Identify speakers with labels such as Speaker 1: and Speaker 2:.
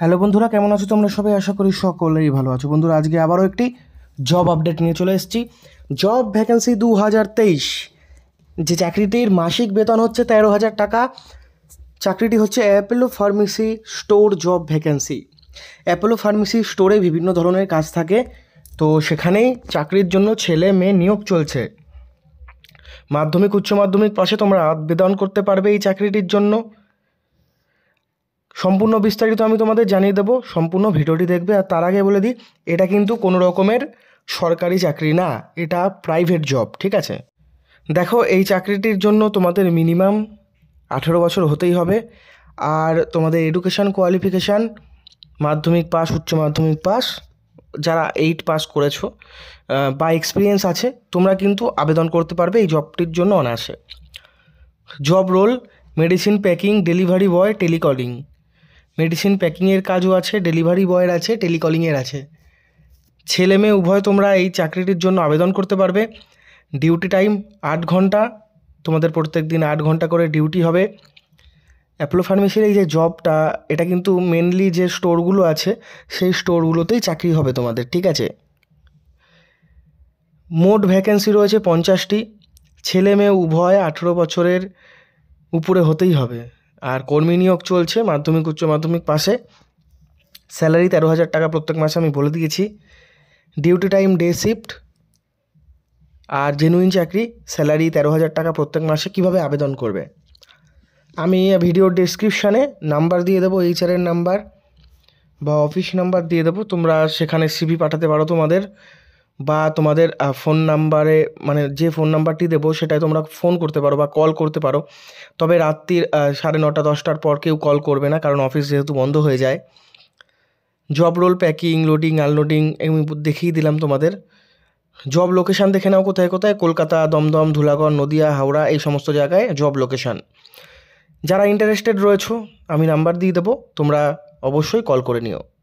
Speaker 1: hello বন্ধুরা কেমন আছো তোমরা সবাই আশা করি সকলেই ভালো আছো বন্ধুরা আজকে আবারও একটি জব আপডেট নিয়ে চলে এসেছি জব ভ্যাকেন্সি দু হাজার তেইশ যে চাকরিটির মাসিক বেতন হচ্ছে তেরো হাজার টাকা চাকরিটি হচ্ছে Apollo pharmacy store job vacancy Apollo pharmacy স্টোরে বিভিন্ন ধরনের কাজ থাকে তো সেখানেই চাকরির জন্য ছেলে মেয়ে নিয়োগ চলছে মাধ্যমিক উচ্চ মাধ্যমিক পাশে তোমরা আবেদন করতে পারবে এই চাকরিটির জন্য সম্পূর্ণ বিস্তারিত আমি তোমাদের জানিয়ে দেবো সম্পূর্ণ ভিডিওটি দেখবে আর তার আগে বলে দিই এটা কিন্তু কোনো রকমের সরকারি চাকরি না এটা প্রাইভেট জব ঠিক আছে দেখো এই চাকরিটির জন্য তোমাদের মিনিমাম আঠেরো বছর হতেই হবে আর তোমাদের এডুকেশান কোয়ালিফিকেশান মাধ্যমিক পাস উচ্চ মাধ্যমিক পাস যারা এইট পাস করেছো বা এক্সপিরিয়েন্স আছে তোমরা কিন্তু আবেদন করতে পারবে এই জবটির জন্য অনায়াসে job role medicine packing delivery boy telecalling medicine প্যাকিংয়ের কাজও আছে ডেলিভারি বয়ের আছে টেলিকলিংয়ের আছে ছেলে মেয়ে উভয় তোমরা এই চাকরিটির জন্য আবেদন করতে পারবে ডিউটি টাইম আট ঘন্টা তোমাদের প্রত্যেক দিন আট ঘন্টা করে ডিউটি হবে অ্যাপোলো ফার্মেসির এই যে জবটা এটা কিন্তু মেনলি যে স্টোরগুলো আছে সেই স্টোরগুলোতেই চাকরি হবে তোমাদের ঠিক আছে মোট ভ্যাকেন্সি রয়েছে পঞ্চাশটি ছেলে মেয়ে উভয় আঠেরো বছরের উপরে হতেই হবে আর কর্মী নিয়োগ চলছে মাধ্যমিক উচ্চ মাধ্যমিক পাশে স্যালারি তেরো হাজার টাকা প্রত্যেক মাসে আমি বলে দিয়েছি ডিউটি টাইম ডে শিফট আর জেনুইন চাকরি স্যালারি তেরো হাজার টাকা প্রত্যেক মাসে কিভাবে আবেদন করবে আমি ভিডিওর ডিসক্রিপশানে নাম্বার দিয়ে দেবো এইচআরের নাম্বার বা অফিস নাম্বার দিয়ে দেবো তোমরা সেখানে সিভি পাঠাতে পারো তোমাদের বা তোমাদের ফোন নাম্বারে মানে যে ফোন নাম্বারটি দেবো সেটায় তোমরা ফোন করতে পারো বা কল করতে পারো তবে রাত্রির সাড়ে নটা দশটার পর কেউ কল করবে না কারণ অফিস যেহেতু বন্ধ হয়ে যায় job role packing loading unloading এমনি দেখিয়ে দিলাম তোমাদের জব লোকেশান দেখে নাও কোথায় কোথায় কলকাতা দমদম ধুলাগড় নদিয়া হাওড়া এই সমস্ত জায়গায় জব লোকেশান যারা ইন্টারেস্টেড রয়েছো আমি নাম্বার দিয়ে দেবো তোমরা অবশ্যই কল করে নিও